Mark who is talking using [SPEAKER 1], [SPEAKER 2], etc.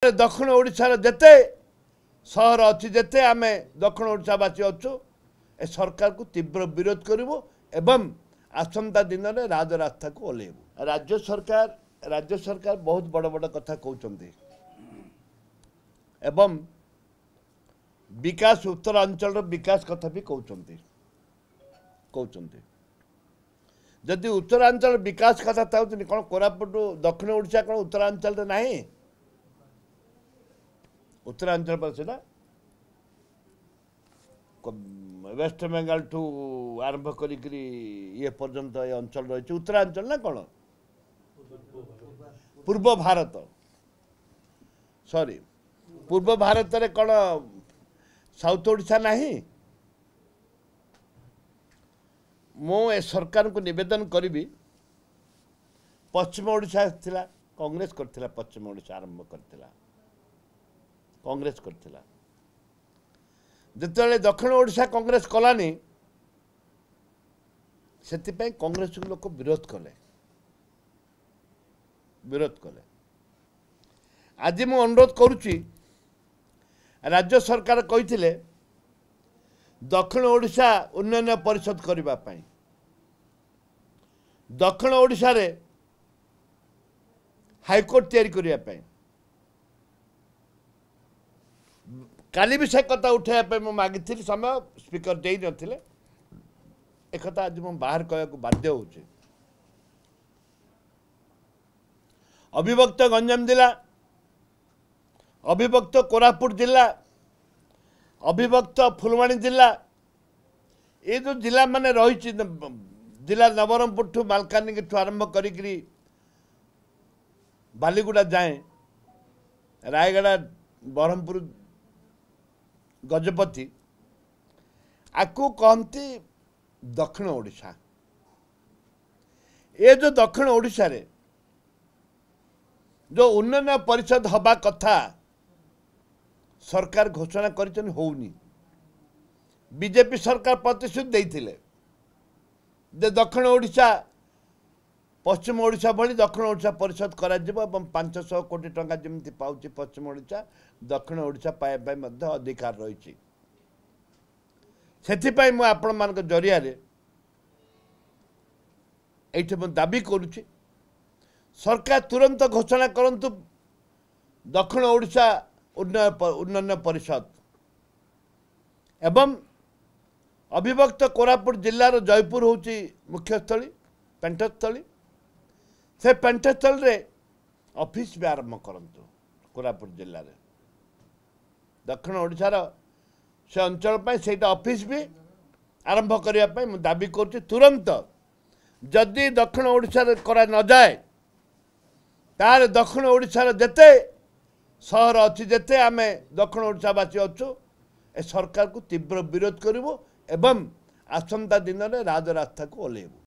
[SPEAKER 1] ଦକ୍ଷିଣ ଓଡ଼ିଶାର ଯେତେ ସହର ଅଛି ଯେତେ ଆମେ ଦକ୍ଷିଣ ଓଡ଼ିଶାବାସୀ ଅଛୁ ଏ ସରକାରକୁ ତୀବ୍ର ବିରୋଧ କରିବୁ ଏବଂ ଆସନ୍ତା ଦିନରେ ରାଜରାସ୍ତାକୁ ଓହ୍ଲାଇବୁ ରାଜ୍ୟ ସରକାର ରାଜ୍ୟ ସରକାର ବହୁତ ବଡ଼ ବଡ଼ କଥା କହୁଛନ୍ତି ଏବଂ ବିକାଶ ଉତ୍ତରାଞ୍ଚଳର ବିକାଶ କଥା ବି କହୁଛନ୍ତି କହୁଛନ୍ତି ଯଦି ଉତ୍ତରାଞ୍ଚଳ ବିକାଶ କଥା ଚାହୁଁଛନ୍ତି କ'ଣ କୋରାପୁଟ ଦକ୍ଷିଣ ଓଡ଼ିଶା କ'ଣ ଉତ୍ତରାଞ୍ଚଳରେ ନାହିଁ ଉତ୍ତରାଞ୍ଚଳ అంచెల పరిస్థితా ୱେଷ୍ଟ ବେଙ୍ଗଲ ଠୁ ଆରମ୍ଭ କରିକିରି ଇଏ ପର୍ଯ୍ୟନ୍ତ ଏ ଅଞ୍ଚଳ ରହିଛି ଉତ୍ତରାଞ୍ଚଳ ନା କ'ଣ ପୂର୍ବ ଭାରତ ସରି ପୂର୍ବ ଭାରତରେ କ'ଣ ସାଉଥ ଓଡ଼ିଶା ନାହିଁ ମୁଁ ଏ ସରକାରଙ୍କୁ ନିବେଦନ କରିବି ପଶ୍ଚିମ ଓଡ଼ିଶା ଥିଲା କଂଗ୍ରେସ କରିଥିଲା ପଶ୍ଚିମ ଓଡ଼ିଶା ଆରମ୍ଭ କରିଥିଲା କଂଗ୍ରେସ କରିଥିଲା ଯେତେବେଳେ ଦକ୍ଷିଣ ଓଡ଼ିଶା କଂଗ୍ରେସ କଲାନି ସେଥିପାଇଁ କଂଗ୍ରେସକୁ ଲୋକ ବିରୋଧ କଲେ ବିରୋଧ କଲେ ଆଜି ମୁଁ ଅନୁରୋଧ କରୁଛି ରାଜ୍ୟ ସରକାର କହିଥିଲେ ଦକ୍ଷିଣ ଓଡ଼ିଶା ଉନ୍ନୟନ ପରିଷଦ କରିବା ପାଇଁ ଦକ୍ଷିଣ ଓଡ଼ିଶାରେ ହାଇକୋର୍ଟ ତିଆରି କରିବା ପାଇଁ କାଲି ବି ସେ କଥା ଉଠାଇବା ପାଇଁ ମୁଁ ମାଗିଥିଲି ସମୟ ସ୍ପିକର ଦେଇ ନଥିଲେ ଏ କଥା ଆଜି ମୁଁ ବାହାର କହିବାକୁ ବାଧ୍ୟ ହେଉଛି ଅବିଭକ୍ତ ଗଞ୍ଜାମ ଜିଲ୍ଲା ଅବିଭକ୍ତ କୋରାପୁଟ ଜିଲ୍ଲା ଅବିଭକ୍ତ ଫୁଲବାଣୀ ଜିଲ୍ଲା ଏ ଯେଉଁ ଜିଲ୍ଲାମାନେ ରହିଛି ଜିଲ୍ଲା ନବରଙ୍ଗପୁରଠୁ ମାଲକାନଗିରିଠୁ ଆରମ୍ଭ କରିକିରି ବାଲିଗୁଡ଼ା ଯାଏଁ ରାୟଗଡ଼ା ବ୍ରହ୍ମପୁର गजपति आपको कहती दक्षिण ओडा ये जो दक्षिण ओडार जो उन्नयन परिषद हवा कथा सरकार घोषणा करजेपी सरकार प्रतिश्रुति दे दक्षिण ओडा ପଶ୍ଚିମ ଓଡ଼ିଶା ଭଳି ଦକ୍ଷିଣ ଓଡ଼ିଶା ପରିଷଦ କରାଯିବ ଏବଂ ପାଞ୍ଚଶହ କୋଟି ଟଙ୍କା ଯେମିତି ପାଉଛି ପଶ୍ଚିମ ଓଡ଼ିଶା ଦକ୍ଷିଣ ଓଡ଼ିଶା ପାଇବା ପାଇଁ ମଧ୍ୟ ଅଧିକାର ରହିଛି ସେଥିପାଇଁ ମୁଁ ଆପଣମାନଙ୍କ ଜରିଆରେ ଏଇଠି ମୁଁ ଦାବି କରୁଛି ସରକାର ତୁରନ୍ତ ଘୋଷଣା କରନ୍ତୁ ଦକ୍ଷିଣ ଓଡ଼ିଶା ଉନ୍ନୟ ଉନ୍ନୟନ ପରିଷଦ ଏବଂ ଅବିଭକ୍ତ କୋରାପୁଟ ଜିଲ୍ଲାର ଜୟପୁର ହେଉଛି ମୁଖ୍ୟସ୍ଥଳୀ ପେଣ୍ଠସ୍ଥଳୀ ସେ ପେଣ୍ଟେଷ୍ଟଲରେ ଅଫିସ୍ ବି ଆରମ୍ଭ କରନ୍ତୁ କୋରାପୁଟ ଜିଲ୍ଲାରେ ଦକ୍ଷିଣ ଓଡ଼ିଶାର ସେ ଅଞ୍ଚଳ ପାଇଁ ସେଇଟା ଅଫିସ୍ ବି ଆରମ୍ଭ କରିବା ପାଇଁ ମୁଁ ଦାବି କରୁଛି ତୁରନ୍ତ ଯଦି ଦକ୍ଷିଣ ଓଡ଼ିଶାରେ କରା ନଯାଏ ତାହେଲେ ଦକ୍ଷିଣ ଓଡ଼ିଶାର ଯେତେ ସହର ଅଛି ଯେତେ ଆମେ ଦକ୍ଷିଣ ଓଡ଼ିଶାବାସୀ ଅଛୁ ଏ ସରକାରକୁ ତୀବ୍ର ବିରୋଧ କରିବୁ ଏବଂ ଆସନ୍ତା ଦିନରେ ରାଜରାସ୍ତାକୁ ଓହ୍ଲାଇବୁ